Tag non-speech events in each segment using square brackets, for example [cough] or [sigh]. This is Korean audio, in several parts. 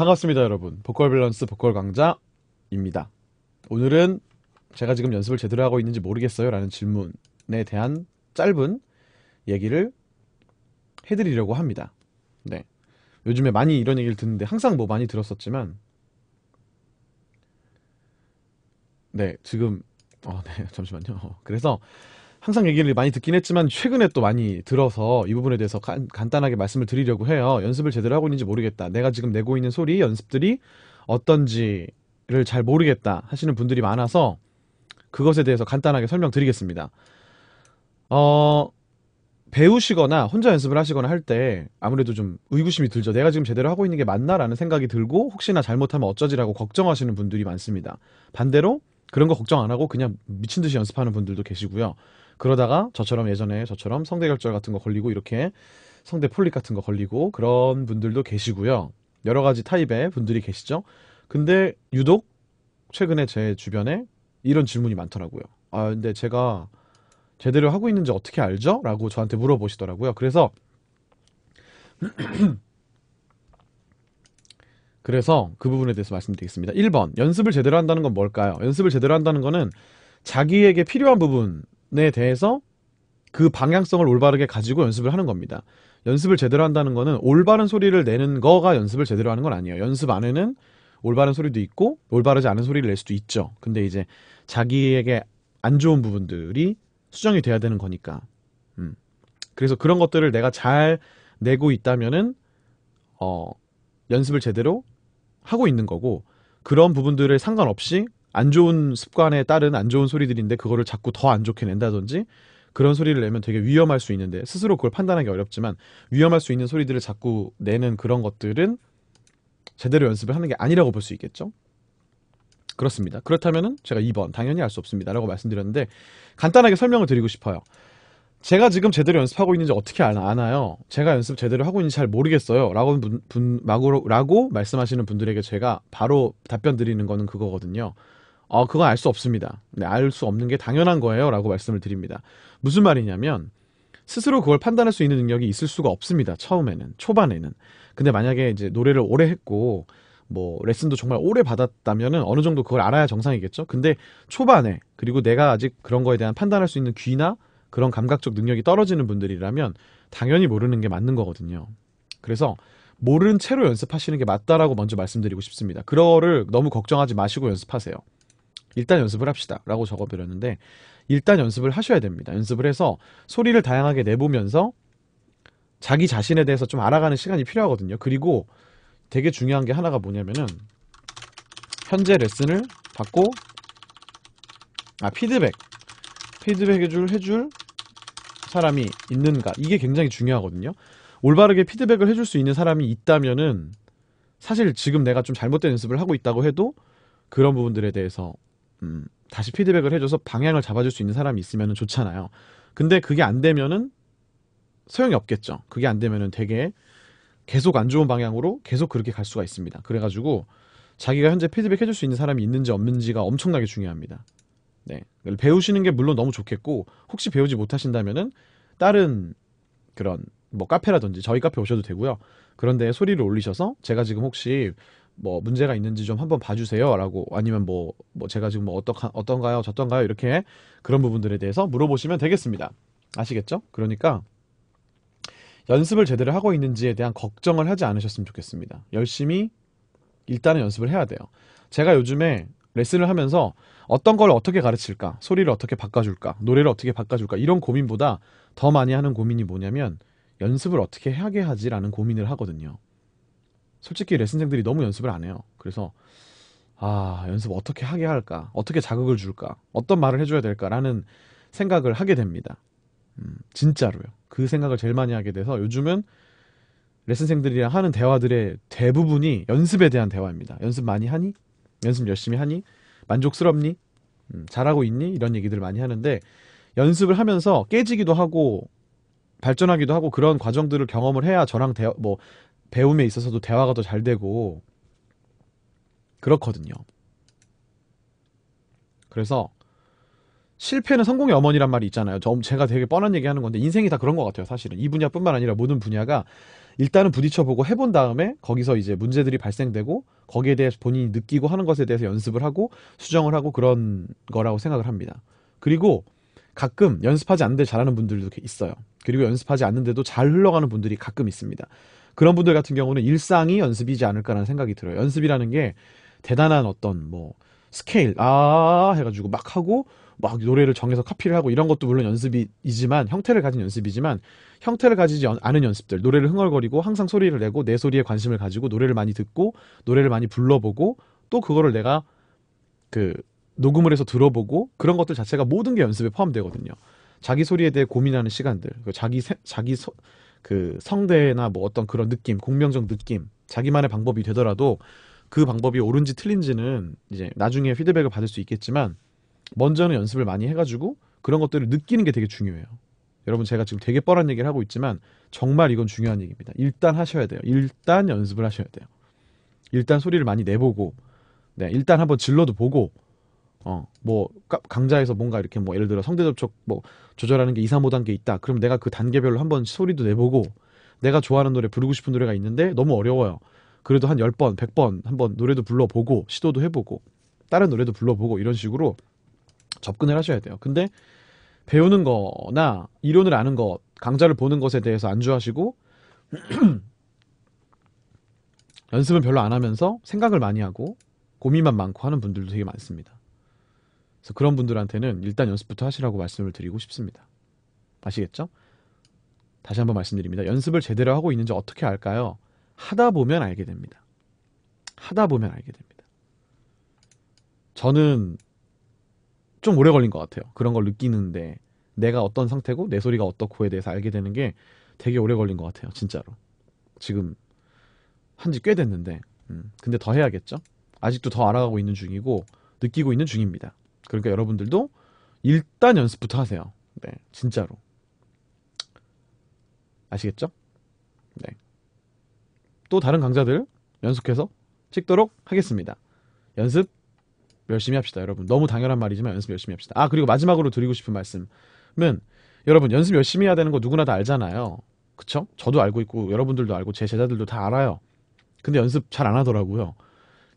반갑습니다 여러분 보컬 밸런스 보컬 강자입니다 오늘은 제가 지금 연습을 제대로 하고 있는지 모르겠어요 라는 질문에 대한 짧은 얘기를 해드리려고 합니다 네 요즘에 많이 이런 얘기를 듣는데 항상 뭐 많이 들었었지만 네 지금 어, 네 [laughs] 잠시만요 그래서 항상 얘기를 많이 듣긴 했지만 최근에 또 많이 들어서 이 부분에 대해서 간, 간단하게 말씀을 드리려고 해요. 연습을 제대로 하고 있는지 모르겠다. 내가 지금 내고 있는 소리, 연습들이 어떤지를 잘 모르겠다 하시는 분들이 많아서 그것에 대해서 간단하게 설명드리겠습니다. 어, 배우시거나 혼자 연습을 하시거나 할 때 아무래도 좀 의구심이 들죠. 내가 지금 제대로 하고 있는 게 맞나라는 생각이 들고 혹시나 잘못하면 어쩌지라고 걱정하시는 분들이 많습니다. 반대로 그런 거 걱정 안 하고 그냥 미친 듯이 연습하는 분들도 계시고요. 그러다가 저처럼 예전에 저처럼 성대결절 같은 거 걸리고 이렇게 성대 폴립 같은 거 걸리고 그런 분들도 계시고요. 여러 가지 타입의 분들이 계시죠. 근데 유독 최근에 제 주변에 이런 질문이 많더라고요. 아, 근데 제가 제대로 하고 있는지 어떻게 알죠? 라고 저한테 물어보시더라고요. 그래서 [clears throat] 그래서 그 부분에 대해서 말씀드리겠습니다. 1번 연습을 제대로 한다는 건 뭘까요? 연습을 제대로 한다는 거는 자기에게 필요한 부분 부분에 대해서 그 방향성을 올바르게 가지고 연습을 하는 겁니다. 연습을 제대로 한다는 거는 올바른 소리를 내는 거가 연습을 제대로 하는 건 아니에요. 연습 안에는 올바른 소리도 있고 올바르지 않은 소리를 낼 수도 있죠. 근데 이제 자기에게 안 좋은 부분들이 수정이 돼야 되는 거니까. 음. 그래서 그런 것들을 내가 잘 내고 있다면은 어, 연습을 제대로 하고 있는 거고 그런 부분들을 상관없이 안 좋은 습관에 따른 안 좋은 소리들인데 그거를 자꾸 더 안 좋게 낸다든지 그런 소리를 내면 되게 위험할 수 있는데 스스로 그걸 판단하기 어렵지만 위험할 수 있는 소리들을 자꾸 내는 그런 것들은 제대로 연습을 하는 게 아니라고 볼 수 있겠죠. 그렇습니다. 그렇다면은 제가 2번 당연히 알 수 없습니다라고 말씀드렸는데 간단하게 설명을 드리고 싶어요. 제가 지금 제대로 연습하고 있는지 어떻게 아나요? 제가 연습 제대로 하고 있는지 잘 모르겠어요. 라고, 분, 분, 라고 말씀하시는 분들에게 제가 바로 답변 드리는 거는 그거거든요. 어, 그건 알 수 없습니다. 네, 알수 없는 게 당연한 거예요. 라고 말씀을 드립니다. 무슨 말이냐면, 스스로 그걸 판단할 수 있는 능력이 있을 수가 없습니다. 처음에는, 초반에는. 근데 만약에 이제 노래를 오래 했고, 뭐, 레슨도 정말 오래 받았다면 어느 정도 그걸 알아야 정상이겠죠? 근데 초반에, 그리고 내가 아직 그런 거에 대한 판단할 수 있는 귀나 그런 감각적 능력이 떨어지는 분들이라면 당연히 모르는 게 맞는 거거든요. 그래서 모르는 채로 연습하시는 게 맞다라고 먼저 말씀드리고 싶습니다. 그거를 너무 걱정하지 마시고 연습하세요. 일단 연습을 합시다. 라고 적어드렸는데, 일단 연습을 하셔야 됩니다. 연습을 해서 소리를 다양하게 내보면서 자기 자신에 대해서 좀 알아가는 시간이 필요하거든요. 그리고 되게 중요한 게 하나가 뭐냐면은, 현재 레슨을 받고, 아, 피드백. 피드백을 해줄 사람이 있는가. 이게 굉장히 중요하거든요. 올바르게 피드백을 해줄 수 있는 사람이 있다면은, 사실 지금 내가 좀 잘못된 연습을 하고 있다고 해도 그런 부분들에 대해서 음, 다시 피드백을 해줘서 방향을 잡아줄 수 있는 사람이 있으면 좋잖아요. 근데 그게 안 되면은 소용이 없겠죠. 그게 안 되면은 되게 계속 안 좋은 방향으로 계속 그렇게 갈 수가 있습니다. 그래가지고 자기가 현재 피드백 해줄 수 있는 사람이 있는지 없는지가 엄청나게 중요합니다. 네. 배우시는 게 물론 너무 좋겠고 혹시 배우지 못하신다면은 다른 그런 뭐 카페라든지 저희 카페 오셔도 되고요. 그런데 소리를 올리셔서 제가 지금 혹시 뭐 문제가 있는지 좀 한번 봐주세요라고 아니면 뭐뭐 뭐 제가 지금 뭐어떠하 어떤가요 저떤가요 이렇게 그런 부분들에 대해서 물어보시면 되겠습니다 아시겠죠? 그러니까 연습을 제대로 하고 있는지에 대한 걱정을 하지 않으셨으면 좋겠습니다 열심히 일단은 연습을 해야 돼요 제가 요즘에 레슨을 하면서 어떤 걸 어떻게 가르칠까 소리를 어떻게 바꿔줄까 노래를 어떻게 바꿔줄까 이런 고민보다 더 많이 하는 고민이 뭐냐면 연습을 어떻게 하게 하지라는 고민을 하거든요 솔직히 레슨생들이 너무 연습을 안 해요. 그래서 아 연습 어떻게 하게 할까, 어떻게 자극을 줄까, 어떤 말을 해줘야 될까라는 생각을 하게 됩니다. 음, 진짜로요. 그 생각을 제일 많이 하게 돼서 요즘은 레슨생들이랑 하는 대화들의 대부분이 연습에 대한 대화입니다. 연습 많이 하니? 연습 열심히 하니? 만족스럽니? 음, 잘하고 있니? 이런 얘기들을 많이 하는데 연습을 하면서 깨지기도 하고 발전하기도 하고 그런 과정들을 경험을 해야 저랑 대화, 뭐 배움에 있어서도 대화가 더 잘 되고 그렇거든요. 그래서 실패는 성공의 어머니란 말이 있잖아요. 저, 제가 되게 뻔한 얘기 하는 건데 인생이 다 그런 것 같아요. 사실은 이 분야뿐만 아니라 모든 분야가 일단은 부딪혀보고 해본 다음에 거기서 이제 문제들이 발생되고 거기에 대해 서 본인이 느끼고 하는 것에 대해서 연습을 하고 수정을 하고 그런 거라고 생각을 합니다. 그리고 가끔 연습하지 않는데 잘하는 분들도 있어요. 그리고 연습하지 않는데도 잘 흘러가는 분들이 가끔 있습니다. 그런 분들 같은 경우는 일상이 연습이지 않을까라는 생각이 들어요. 연습이라는 게 대단한 어떤 뭐 스케일 아 해가지고 막 하고 막 노래를 정해서 카피를 하고 이런 것도 물론 연습이지만 형태를 가진 연습이지만 형태를 가지지 않은 연습들 노래를 흥얼거리고 항상 소리를 내고 내 소리에 관심을 가지고 노래를 많이 듣고 노래를 많이 불러보고 또 그거를 내가 그 녹음을 해서 들어보고 그런 것들 자체가 모든 게 연습에 포함되거든요. 자기 소리에 대해 고민하는 시간들, 그 자기 세, 자기 소, 그 성대나 뭐 어떤 그런 느낌, 공명적 느낌, 자기만의 방법이 되더라도 그 방법이 옳은지 틀린지는 이제 나중에 피드백을 받을 수 있겠지만 먼저는 연습을 많이 해가지고 그런 것들을 느끼는 게 되게 중요해요. 여러분 제가 지금 되게 뻔한 얘기를 하고 있지만 정말 이건 중요한 얘기입니다. 일단 하셔야 돼요. 일단 연습을 하셔야 돼요. 일단 소리를 많이 내보고 네 일단 한번 질러도 보고 어, 뭐 강좌에서 뭔가 이렇게 뭐 예를 들어 성대 접촉 뭐 조절하는 게 2, 3, 5단계 있다. 그럼 내가 그 단계별로 한번 소리도 내보고 내가 좋아하는 노래 부르고 싶은 노래가 있는데 너무 어려워요. 그래도 한 10번, 100번 한번 노래도 불러보고 시도도 해보고 다른 노래도 불러보고 이런 식으로 접근을 하셔야 돼요. 근데 배우는 거나 이론을 아는 거 강좌를 보는 것에 대해서 안주하시고 [clears throat] 연습은 별로 안 하면서 생각을 많이 하고 고민만 많고 하는 분들도 되게 많습니다. 그래서 그런 분들한테는 일단 연습부터 하시라고 말씀을 드리고 싶습니다. 아시겠죠? 다시 한번 말씀드립니다. 연습을 제대로 하고 있는지 어떻게 알까요? 하다 보면 알게 됩니다. 하다 보면 알게 됩니다. 저는 좀 오래 걸린 것 같아요. 그런 걸 느끼는데 내가 어떤 상태고 내 소리가 어떻고에 대해서 알게 되는 게 되게 오래 걸린 것 같아요. 진짜로. 지금 한 지 꽤 됐는데 음, 근데 더 해야겠죠? 아직도 더 알아가고 있는 중이고 느끼고 있는 중입니다. 그러니까 여러분들도 일단 연습부터 하세요. 네, 진짜로. 아시겠죠? 네. 또 다른 강좌들 연속해서 찍도록 하겠습니다. 연습 열심히 합시다, 여러분. 너무 당연한 말이지만 연습 열심히 합시다. 아, 그리고 마지막으로 드리고 싶은 말씀은 여러분 연습 열심히 해야 되는 거 누구나 다 알잖아요. 그쵸? 저도 알고 있고 여러분들도 알고 제 제자들도 다 알아요. 근데 연습 잘 안 하더라고요.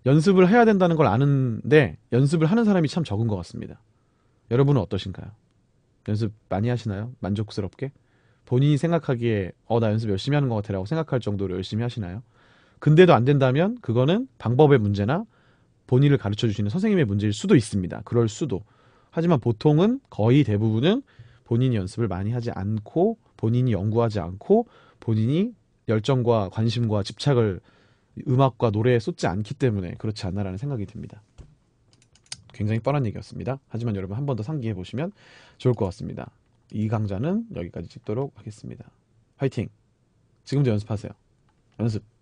연습을 해야 된다는 걸 아는데 연습을 하는 사람이 참 적은 것 같습니다. 여러분은 어떠신가요? 연습 많이 하시나요? 만족스럽게? 본인이 생각하기에 어 나 연습 열심히 하는 것 같아라고 생각할 정도로 열심히 하시나요? 근데도 안 된다면 그거는 방법의 문제나 본인을 가르쳐 주시는 선생님의 문제일 수도 있습니다. 그럴 수도. 하지만 보통은 거의 대부분은 본인이 연습을 많이 하지 않고 본인이 연구하지 않고 본인이 열정과 관심과 집착을 음악과 노래에 쏟지 않기 때문에 그렇지 않나라는 생각이 듭니다. 굉장히 뻔한 얘기였습니다. 하지만 여러분 한 번 더 상기해 보시면 좋을 것 같습니다. 이 강좌는 여기까지 찍도록 하겠습니다. 화이팅! 지금도 연습하세요. 연습!